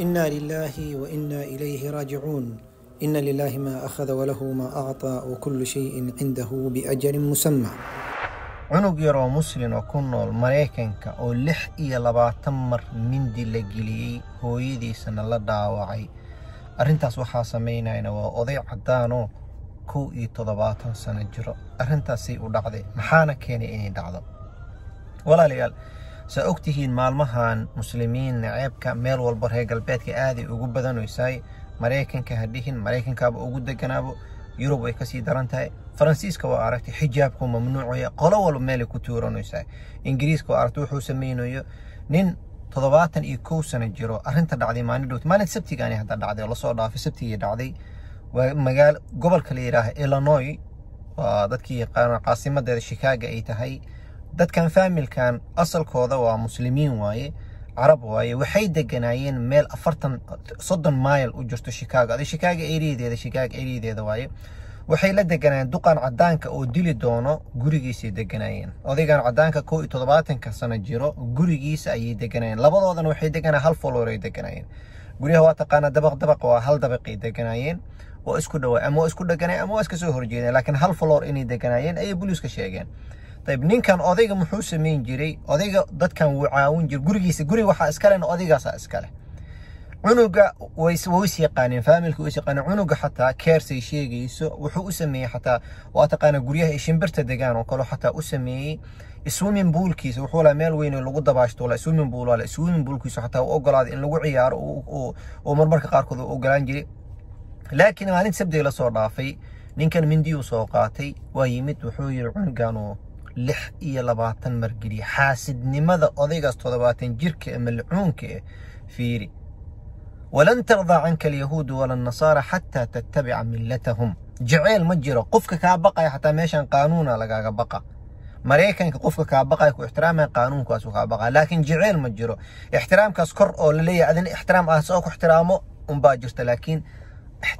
انا لله وانا اليه راجعون ان لله ما اخذ وله ما اعطى وكل شيء عنده باجل مسمى cunug yar oo muslin oo ku nool maraykanka oo lix iyo labaatan mar mindi la geliyey hooyadiisana la dhaawacay arrintaas waxaa samaynayna waa oday caddaanoo kow iyo toddobaatan sano jiro arrintaasay u dhacday maxaana keenay inay dhacdo walaalayaal سأكتهين مال مهان مسلمين نعيب كاميل والبر هيق البيت كي آذي أقوب بدن ويساي مريكن كهديهن مريكن كابو أقود دقنابو يوروب ويكسي درانتاي فرانسيس كو عارتي حجاب كو ممنوع ويا قلو والو مالي كتورون ويساي انجريس كو عارتو حو سمينو يو نين تضباطن اي كو سنجيرو ارهنتا دعدي ماني دوت ماني سبتي غاني هدا دعدي الله صور دافي سبتي دعدي ومقال قبل كليراه إلانوي ودادكي قاسمة دادي شيكاغا اي تهي داد كان فامل كان أصل كوضا ومسلمين واي عرب واي وحي دقنايين ميل أفرطن صدن مايل وجرتو شيكاغو هذا شيكاغو إيري دي هذا شيكاغو إيري دي هذا واي وحي لا دقنايين دوقان عدانك أو ديلي دونو قريقيسي دقنايين وذي كان عدانك كو إتوضباتن كسانة جيرو قريقيس أي دقنايين لابد وضن وحي دقنا هل فولوري دقنايين قولي هوا تقانا دبق دبق وهل دبقي دقنايين وإسكو دوا أمو إسكو دقنايين أمو إسكو سوهر جيدين لكن هل فولور إني دقنايين أي بوليوس كشيغين طيب نينكان أديك محو سمين جيري أديك دادكان وعاون جير قرقيسي قري وحا إسكالين أديكاسا إسكاله cunuga way is yaqaaneen faamilka is yaqaaneen cunuga xataa keersay sheegayso wuxuu u sameeyey xataa waa taqaana guryaha ay shimbirta degaan oo kale xataa u sameeyey swimming poolkiisa wuxuu lahaa meel weyn oo lagu dabaashto la swimming pool la swimming poolkiisa xataa u ogolaaday in lagu ciyaaro oo marmarka qaarkood u ogolaan jiray laakiin maalin sabday la soo dhaafay ninkan mindiyuu soo qaatay waa yimid wuxuu yiri cunugan oo لح إيا لباطن مرقلي حاسد نماذا أضيق استوضباتين جيرك ملعونك فيري ولن ترضى عنك اليهود ولا النصارى حتى تتبع ملتهم جعيل مجره قفك كابقى حتى ميشان قانونا لقا بقى مريكن قفك كابقى يكو احترام قانون كاسو كابقى لكن جعيل مجره احترام كاسكر أو للي أذن احترام أهسوك احترامه أمباجرت لكن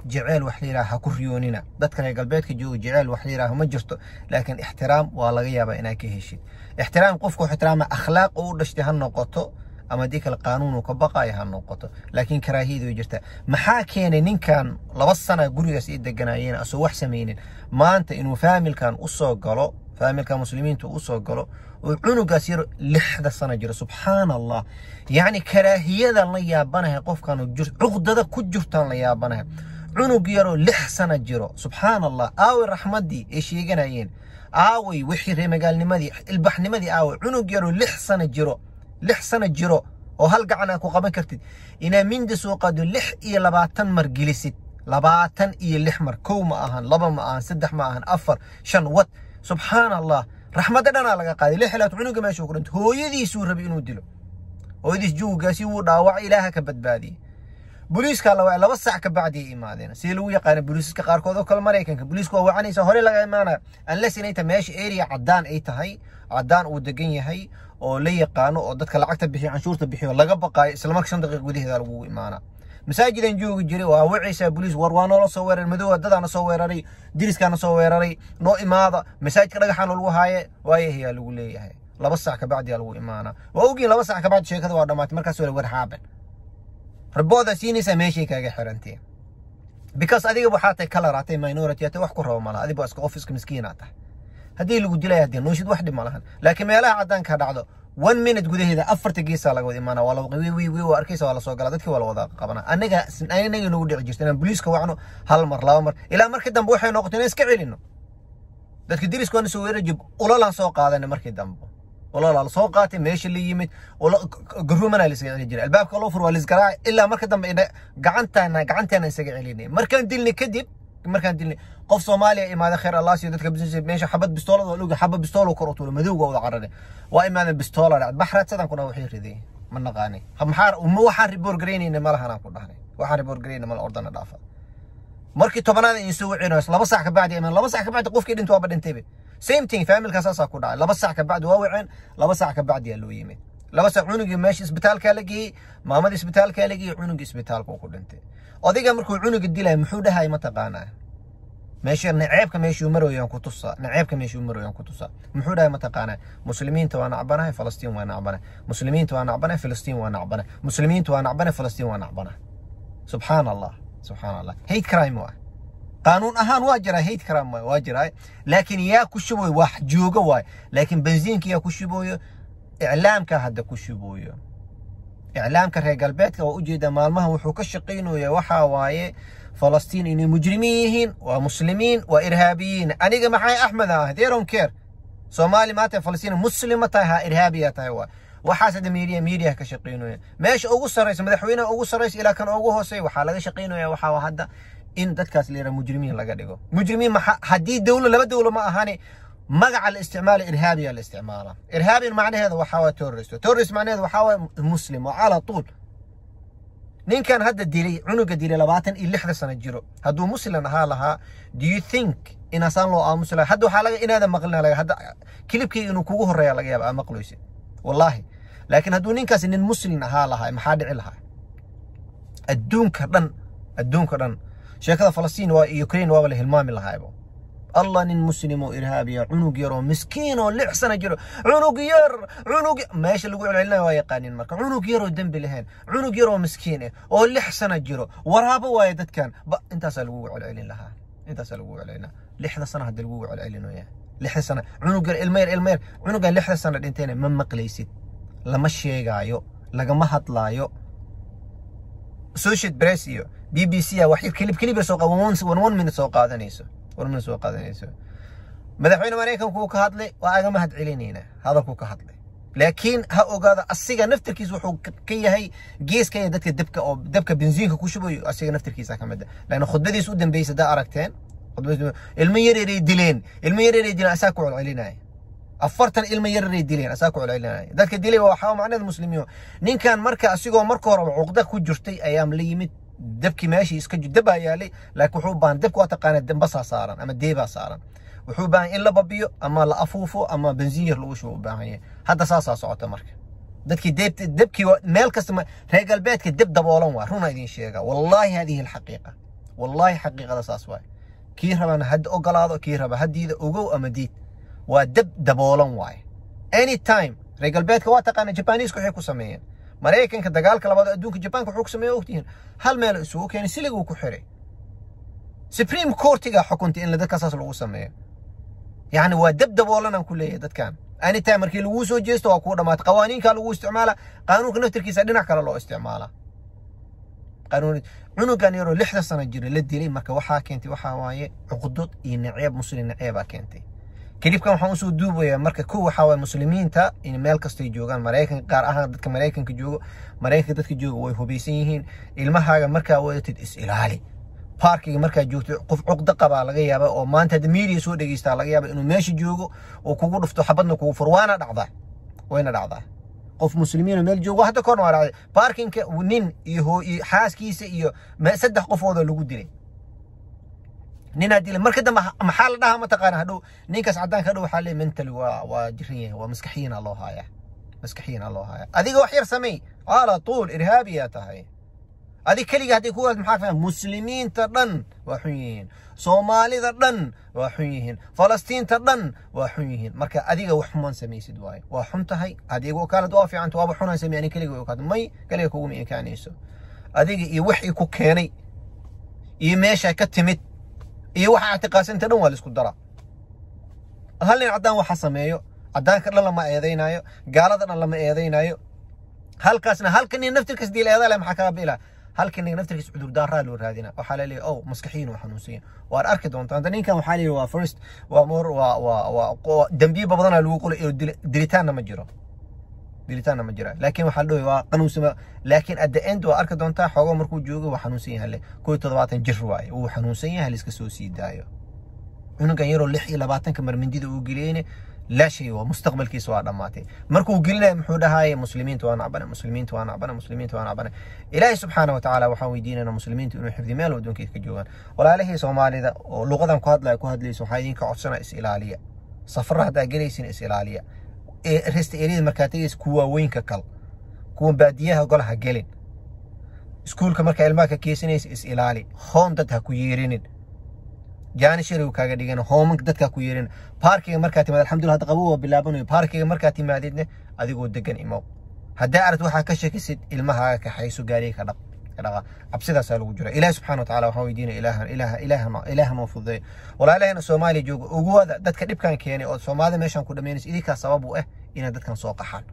جعل وحلي راها كريونينا دتك هاي قلبيت كجو جعل وحلي راها ما جرتو لكن احترام والغيابة إنك هيشيد احترام قفكو احترام أخلاق ودشتي هالنقطو أما ديك القانون وكبقايا هالنقطو لكن كراهيد وجرتا محاكين إن كان لبصنا قريس إيد الجنايين أسو وحسمين ما أنت إنو فامل كان أصو قلو فأمريكا مسلمين توصوا قالوا وعنو قصير لحد السنة جرى سبحان الله يعني كراهية ذا الله يابنها قف كانوا جر عقد ذا كجر تان الله يابنها عنو لح سنة جرى سبحان الله آوي الرحمة دي إيش يجنعين آوي وحي ريم قال نمدي البح نمدي آوي عنو قيرو لح سنة جرى لح سنة جرى وهل قعنا كو قبل كرتيد إنا من دي سوق دو لح إيا لباتن مر جلسيت لباتن إيا لحمر كوم آهان لبا ما آهان سدح ما آهان أفر شن وات سبحان الله رحمتنا أنا لقى قادي ليه حلات عنو كما شكرا هو يدي سور ربي إنه دلو هو يدي جو قاسي وراوع إلهه كبد بادي بوليس قال كلا وعلا وسع كبعدي إما ذينا سيلو يقان بوليس كقارك هذا كل مرة يمكن بوليس كوا وعني سهري لقى ما أنا أن لسي نيتا ماشي إيريا عدان أي تهي عدان ودقيني ودقين يهي oo la yaqaano oo dadka lacagta bixiyo canshuurta bixiyo laga baqaayo isla marka shan daqiiq gudaheeda إما أنا masaajidaan joogi jiray waa wacaysaa boliis war waa noola soo weeraray madowa dadaana soo weeraray diriskaana soo weeraray noo imaada masaajidka dhagaxaana lagu haaye waayahayaa lagu leeyahay laba sac kabacdiyaa lagu imaanaa waa ogiin laba sac kabacdi sheekada waa dhammaatay markaas wala war raboodaa siinaysaa meeshay kaaga xiranteen because adiga waxaa tahay kalar aa minority aa wax ku rabo malaha adiba iska ofiska miskiinaa tahay haddii lagu dilaya haddii noonshid wax dhib ma lahan laakiin meelaha caddaanka dhacdo one minute gudaheeda afarta geesaa laga wada imaana waa la wiwi wiwi arkaysa waa la soo galaa dadkii waa la wada qabanaa annaga annaga nagu dhici jirta inaan booliiska wacno hal mar laba mar ilaa markii dambe waxay noqotay inaan iska celino dadka diliska waan soo weerara jib ulalaan soo qaadana markii dambe ulalaan la soo qaatay meesha la yimid garuumana la iska celin jiray albaabka loo fur waa la isgaraaca ilaa marka dambe gacantaana gacantaana isaga celinay markaan dilnay kadib مركان دين قف صومالي إما هذا خير الله سيدتك بزنس بيش حبت بستولة ولوجا حبت بستولة وكرت ولا مذوق ولا عرنة وإما هذا بستولة لعب بحر أتصدق كنا وحير ذي من نغاني هم حار ومو حار ريبور جريني إن ما له هناك ولا هني وحار ريبور جريني ما الأردن الأفا مركي طبعا هذا يسوع عينه لا بس أحكي إما إيمان لا بس أحكي بعد قف كده أنت وابد أنتبه same thing فاهم الكاسة أكو لا بس أحكي بعد واوعين لا بس أحكي بعد يلو يمين لباس عنق ماشي إسبتال كالجي ما مدي إسبتال كالجي عنق إسبتال كوكل أنت أذيك أمرك عنق الدلاء محودة هاي ما تبعنا ماشي نعيبك ماشي يمر ويان كتصة نعيبك ماشي يمر ويان كتصة محودة هاي ما تبعنا مسلمين توانا عبنا فلسطين وانا عبنا مسلمين توانا عبنا فلسطين وانا عبنا مسلمين توانا عبنا فلسطين وانا عبنا سبحان الله سبحان الله هيت كرايم واه قانون أهان واجرة هيت كرايم واجرة لكن يا كشبوي واحد جوجا واي لكن بنزين كيا كشبوي إعلام كهذا كشبوية إعلام كره قال بيت لو أجد مال ما هو حكشقين ويا وحا واي فلسطين إني مجرمين ومسلمين وإرهابيين أنا جم حي أحمد ها ديرون كير سومالي ما فلسطين مسلمة تها إرهابية تها وحاسد ميريا ميريا كشقين ويا ماش أوجس رئيس مدحوينا أوجس رئيس إلى كان أوجه سي وحالة شقين ويا وحا وهذا إن دتكاس ليرة مجرمين لقديكو مجرمين ما حديد دولة لا دولة ما أهاني ما مع الاستعمار الارهابي الاستعمار ارهابي المعنى هذا وحاوى تورست تورست معنى هذا وحاوى مسلم وعلى طول نين كان هذا الديري عنق الديري لباتن إلا حدا سنة جيرو هدو مسلم ها لها do you think إن أسان لو آه مسلم هدو حالا إن هذا مقلنا لك هدا كليب كي إنو كوه الرجال لك يا بقى مقلوسي والله لكن هدو نين كاس إن مسلم ها لها محاد علها الدون كرن الدون كرن شيء كذا فلسطين ويوكرين وابله المام اللي هايبو الله نن مسلم وإرهابي عنق يرو مسكينو لحسن جرو عنق ير عنق ماش اللي يقول لنا ويا قانين مركا عنق يرو دم بالهين عنق يرو مسكينه ولحسن جيرو جرو ورهابه وايدت كان انت سلوو على عيلين لها انت سلوو علينا لحظة سنة هاد الوو على عيلين وياه لحظة سنة عنق المير المير عنق لحظة سنة انتين من مقليسيد لما شيغايو لما هطلايو سوشيت بريسيو بي بي سي وحيد كليب كليب سوق ون ون من سوق هذا نيسو ورمن سوق هذا يسوي مدحوين مريكم كوك هادلي وأنا ما هاد علينينا هذا كوك هادلي لكن ها أوجاد أسيجا نفتر كيسو حو كي هي جيس كي دتك دبكة أو دبكة بنزين كوش بوي أسيجا نفتر كيسا كمدة لأنه خد بدي سود بيس دا أركتين خد بدي المير يري ديلين المير يري دين أساكو على علينا أفرت المير يري ديلين أساكو على علينا ذاك ديلين هو حاوم عنا المسلمين نين كان مركا أسيجا ومركا ربع عقدة كوجرتي أيام ليمت دبكي ماشي اسكجو دبا يالي لكن وحو بان دبك واتقان الدم بصا صارا اما ديبا صارا وحو بان الا ببيو اما لا افوفو اما بنزير لو شو باهي حتى صا صا صوت مارك دبكي ديب دبكي مال كسم هيك البيت كي دب دبولون وار هنا يدين شيغا والله هذه الحقيقه والله حقيقه صا واي كي ربا هد او غلاد كي ربا هد اوغو اما ديد ودب دبولون واي اني تايم رجل بيت كواتقان الجابانيز كو حيكو سميين مريكن كدقالك لبعض أدوك جبان كحوك سمي وقتين هل ما لسوه كان يعني سلقو كحري سبريم كورت جا حكمت إن لدك أساس الوسا مي يعني ودب دب ولا نام كله يدك كان أنا تامر كي الوسا جيست وأقول ما تقوانين كان الوسا استعماله قانون كنا تركي سدنا كلا الله استعماله قانون منو كان يرو لحظة سنة جري للدليل ما كوحا كنتي وحا واي عقدت إن عيب مسلم إن عيبا كنتي kilibkan waxaan usoo duubaya marka ko waxaa muslimiinta in meel kastay joogaan maraykanka qaar ahaan dadka maraykanka joogo maraykanka dadka jooga way hubaysan yihiin ilmahaaga markaa wadatid is-ilaali baarkiga markaa joogta qof cuqda qabaa laga yaaba oo maanta hadda miidiya soo dhegeystaa laga yaaba inuu meesha joogo oo kugu dhufto xabadna kugu fur waana dhacdaa wayna dhacdaa qof muslimiin meel joogo hadda korna waa dhacday baarkinka nin iyo xaaskiisa iyo saddex qofooda lagu dilay nin haddii marka dambe maxaa la dhahaa mataqaana hadhow ninkaas cadaanka hadhow waxaa le mental waa waa jiran yahay waa maskaxiyiina loo haaya maskaxiyiina loo haaya adiga wax yar samey cala tuul irhaabiyaa tahay أدي كلي هدي كوا المحافظة مسلمين تردن وحيين صومالي تردن وحيين فلسطين تردن وحيين مركا أدي جو حمان سمي سدواي وحمت هاي أدي جو كانت وافي عن تواب حنا سمي يعني كلي جو كانت مي كلي كوا مي كان يسو أدي جو يوحي كوكاني يمشي كتمت iyo waxa ictiqaadsan inta dhan waa la isku daraa hal nin caddaan waxa sameeyo caddaanka dhan lama eedaynaayo gaalada dhan lama eedaynaayo halkaasna halka nin naftirkiis diil eedaa leh maxaa kaga bi'ilaa halka nin naftirkiis cudurdaaraa loo raadinaa waxaa la leeyahay ow maskaxiyin waa xanuunsanyin waad arki doontaa anta ninkan waxaa leeyahay waa first waa mor waa waa waa dembiiba badanaa lagu qulay oo dilitaanna ma jiro dilitaan ma jira laakiin waxaa la dhahay waa qanuunsama laakiin at the end waa arki doontaa xoogoo markuu joogo waa xanuunsan yahay le koo iyo toddobaatan jir waaye wuu xanuunsan yahay liska soo sii daayo cunugan yaroo lix iyo labaatanka marmindida uu geliyeyne لا شيء ومستقبل كيس وانا ماتي مركو قلنا محودة هاي مسلمين وانا عبنا مسلمين وانا عبنا مسلمين وانا عبنا إلهي سبحانه وتعالى وحاوي ديننا مسلمين إنه حفظ مال ودون كيف كجوان ولا عليه سومالي ذا لغة كهاد لا كهاد ليس وحايدين كعصنا إسئلالية صفر هذا قليسين إسئلالية ee rest eryada markaa tagaysa kuwa waaweynka kal kuwa baadiyaha golaha gelin iskuulka markaa ilmaha ka keysanaysa is ilaali hoon dad ha ku yeerinin jaani kaaga dhigan hoomanka dadka ku yeerin baarkiga markaa timaad alxamdulillah hadda qabow waa bilaabanayo baarkiga markaa timaadidne adigoo degan imow haddaa aragti waxaa ka shekisid ilmahaaga kaxayso gaariga ka dhaq dhaqa cabsidaasaa lagu jira ilaahi subxaana watacaala waxaa weydiina ilaahan ilaaha ilaahama ilaahama fududay walaalahayna soomaaliya jooga uguwada dadka dhibkan keenay oo soomaalida meeshaan ku dhammaynaysa idinkaa sabab u ah inay dadkan soo qaxaan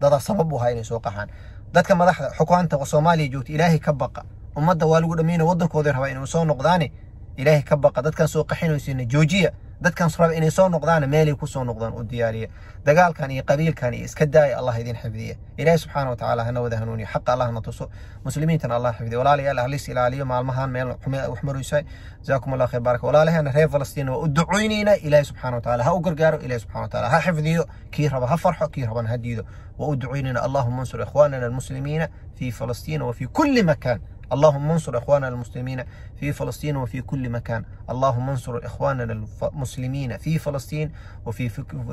dadaa sabab u ahaa inay soo qaxaan dadka madaxda xukaanta soomaaliya joogta ilaahay ka baqa ummadda waa lagu dhammayna waddankooda rabaa inay soo noqdaane ilaahay ka baqa dadkan soo qaxinaysiina joojiya dadkaansu raba inay soo noqdaana meelay ku soo noqdaan u diyaariya dagaalkan iyo qabiilkan iyo iska daaya allah idin xifdiya ilaahay subxaana wa tacaala hana wada hanuuniyo xaqa allah na tuso muslimiintana allah xifdiya walaalayaal ahlis ilaaliyo maalmahan meel wax maraysa jazaakum allah khayr baaraka walaalahana reer falastiin waa u ducaynaynaa ilaahay subxaana wa tacaala ha u gargaaro ilaahay subxaana wa tacaala ha xifdiyo kii raba ha farxo kii rabana ha diido waa u ducaynaynaa allahuma ansur ikhwaanana almuslimiina fi falastiin wa fi kulli makaan اللهم انصر اخواننا المسلمين في فلسطين وفي كل مكان اللهم انصر اخواننا المسلمين في فلسطين وفي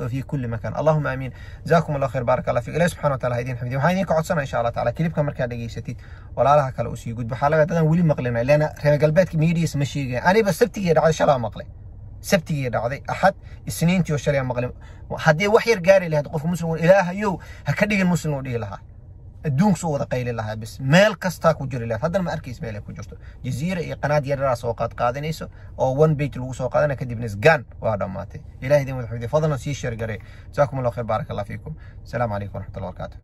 في كل مكان اللهم امين جزاكم الله خير بارك الله فيك الله سبحانه وتعالى هدين حمدي وحين يقعد سنه ان شاء الله تعالى كليب كم مركز دقيقه ولا لها كلا اسي قد بحاله هذا ولي مقلنا لان رينا قلبات ميريس مشي انا بس سبتي ان شاء الله مقلي سبتي احد السنين تي وشريا مقلي حد وحير قاري لهذا قف مسلم الى يو هكدي المسلم ودي لها دونك سو ذا قيل لها بس مال كستاك وجر لها هذا المركز مالك كوجرت جزيرة إيه، قناة يرى سوقات قادنة إيش أو ون بيت لو سوقات أنا كدي بنس جان وهذا ماتي إلهي دي محمد فضلنا سي جري جزاكم الله خير بارك الله فيكم السلام عليكم ورحمة الله وبركاته